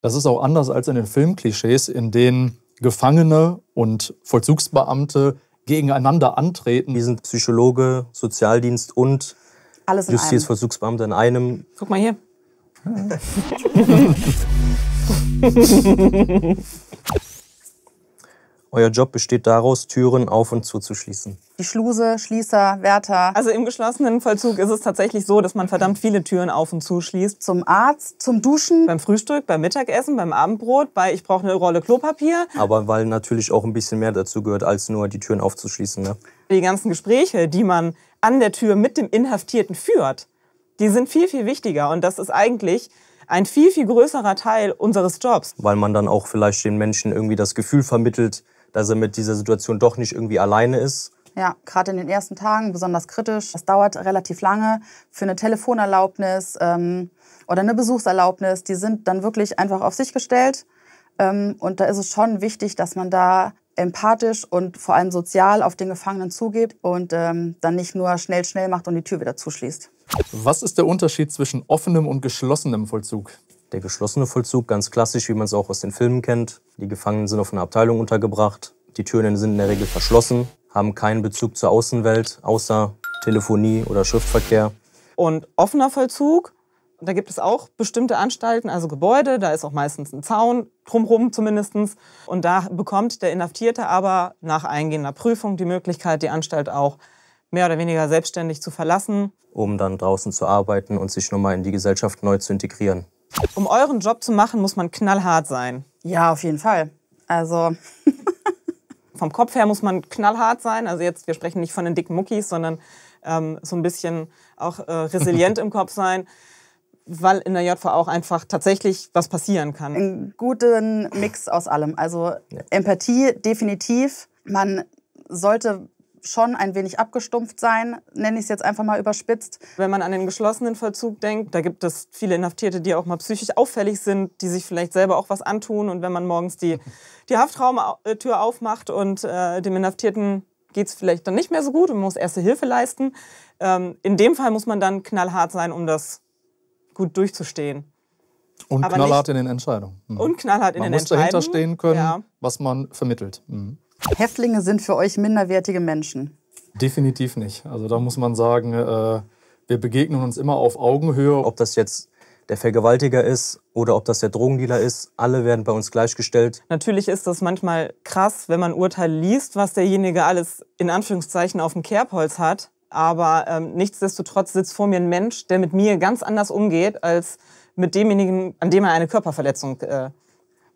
Das ist auch anders als in den Filmklischees, in denen Gefangene und Vollzugsbeamte gegeneinander antreten. Wir sind Psychologe, Sozialdienst und Justizvollzugsbeamte in einem. Guck mal hier. Euer Job besteht daraus, Türen auf und zuzuschließen. Die Schluse, Schließer, Wärter. Also im geschlossenen Vollzug ist es tatsächlich so, dass man verdammt viele Türen auf und zuschließt. Zum Arzt, zum Duschen. Beim Frühstück, beim Mittagessen, beim Abendbrot, bei ich brauche eine Rolle Klopapier. Aber weil natürlich auch ein bisschen mehr dazu gehört, als nur die Türen aufzuschließen. Ne? Die ganzen Gespräche, die man an der Tür mit dem Inhaftierten führt, die sind viel, viel wichtiger. Und das ist eigentlich ein viel, viel größerer Teil unseres Jobs. Weil man dann auch vielleicht den Menschen irgendwie das Gefühl vermittelt, dass er mit dieser Situation doch nicht irgendwie alleine ist. Ja, gerade in den ersten Tagen besonders kritisch. Das dauert relativ lange für eine Telefonerlaubnis ähm, oder eine Besuchserlaubnis. Die sind dann wirklich einfach auf sich gestellt. Ähm, und da ist es schon wichtig, dass man da empathisch und vor allem sozial auf den Gefangenen zugeht und ähm, dann nicht nur schnell, schnell macht und die Tür wieder zuschließt. Was ist der Unterschied zwischen offenem und geschlossenem Vollzug? Der geschlossene Vollzug, ganz klassisch, wie man es auch aus den Filmen kennt. Die Gefangenen sind auf einer Abteilung untergebracht. Die Türen sind in der Regel verschlossen, haben keinen Bezug zur Außenwelt, außer Telefonie oder Schriftverkehr. Und offener Vollzug, da gibt es auch bestimmte Anstalten, also Gebäude, da ist auch meistens ein Zaun drumherum zumindest. Und da bekommt der Inhaftierte aber nach eingehender Prüfung die Möglichkeit, die Anstalt auch mehr oder weniger selbstständig zu verlassen. Um dann draußen zu arbeiten und sich nochmal in die Gesellschaft neu zu integrieren. Um euren Job zu machen, muss man knallhart sein. Ja, auf jeden Fall. Also. vom Kopf her muss man knallhart sein. Also jetzt, wir sprechen nicht von den dicken Muckis, sondern ähm, so ein bisschen auch äh, resilient im Kopf sein, weil in der JV auch einfach tatsächlich was passieren kann. Einen guten Mix aus allem. Also ja. Empathie definitiv. Man sollte schon ein wenig abgestumpft sein, nenne ich es jetzt einfach mal überspitzt. Wenn man an den geschlossenen Vollzug denkt, da gibt es viele Inhaftierte, die auch mal psychisch auffällig sind, die sich vielleicht selber auch was antun. Und wenn man morgens die, die Haftraumtür aufmacht und äh, dem Inhaftierten geht es vielleicht dann nicht mehr so gut und muss erste Hilfe leisten, ähm, in dem Fall muss man dann knallhart sein, um das gut durchzustehen. Und Aber knallhart nicht, in den Entscheidungen. Mhm. Und knallhart in man den Entscheidungen. Man muss dahinter stehen können, ja. was man vermittelt. Mhm. Häftlinge sind für euch minderwertige Menschen? Definitiv nicht. Also da muss man sagen, äh, wir begegnen uns immer auf Augenhöhe. Ob das jetzt der Vergewaltiger ist oder ob das der Drogendealer ist, alle werden bei uns gleichgestellt. Natürlich ist das manchmal krass, wenn man Urteil liest, was derjenige alles in Anführungszeichen auf dem Kerbholz hat. Aber ähm, nichtsdestotrotz sitzt vor mir ein Mensch, der mit mir ganz anders umgeht als mit demjenigen, an dem er eine Körperverletzung äh,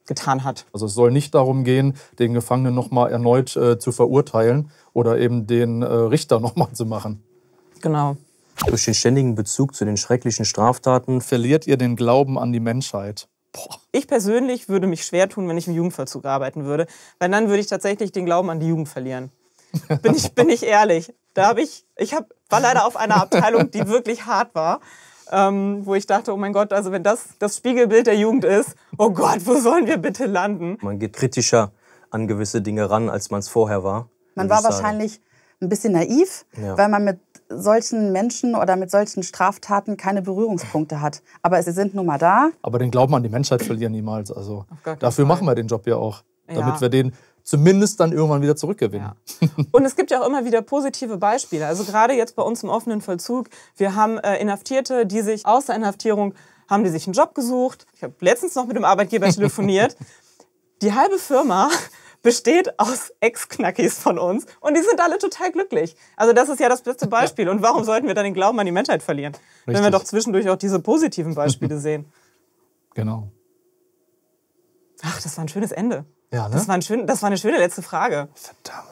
getan hat. Also es soll nicht darum gehen, den Gefangenen nochmal erneut äh, zu verurteilen oder eben den äh, Richter nochmal zu machen. Genau. Durch den ständigen Bezug zu den schrecklichen Straftaten verliert ihr den Glauben an die Menschheit. Boah. Ich persönlich würde mich schwer tun, wenn ich im Jugendverzug arbeiten würde, weil dann würde ich tatsächlich den Glauben an die Jugend verlieren. Bin ich, bin ich ehrlich. Da habe ich, ich hab, war leider auf einer Abteilung, die wirklich hart war ähm, wo ich dachte, oh mein Gott, also wenn das das Spiegelbild der Jugend ist, oh Gott, wo sollen wir bitte landen? Man geht kritischer an gewisse Dinge ran, als man es vorher war. Man war wahrscheinlich ein bisschen naiv, ja. weil man mit solchen Menschen oder mit solchen Straftaten keine Berührungspunkte hat. Aber sie sind nun mal da. Aber den Glauben an die Menschheit verlieren niemals. Also dafür Fall. machen wir den Job ja auch, damit ja. wir den zumindest dann irgendwann wieder zurückgewinnen. Ja. Und es gibt ja auch immer wieder positive Beispiele. Also gerade jetzt bei uns im offenen Vollzug, wir haben äh, Inhaftierte, die sich aus der Inhaftierung, haben die sich einen Job gesucht. Ich habe letztens noch mit dem Arbeitgeber telefoniert. die halbe Firma besteht aus Ex-Knackis von uns und die sind alle total glücklich. Also das ist ja das beste Beispiel. Und warum sollten wir dann den Glauben an die Menschheit verlieren, Richtig. wenn wir doch zwischendurch auch diese positiven Beispiele sehen? Genau. Ach, das war ein schönes Ende. Ja, ne? das, war ein schön, das war eine schöne letzte Frage. Verdammt.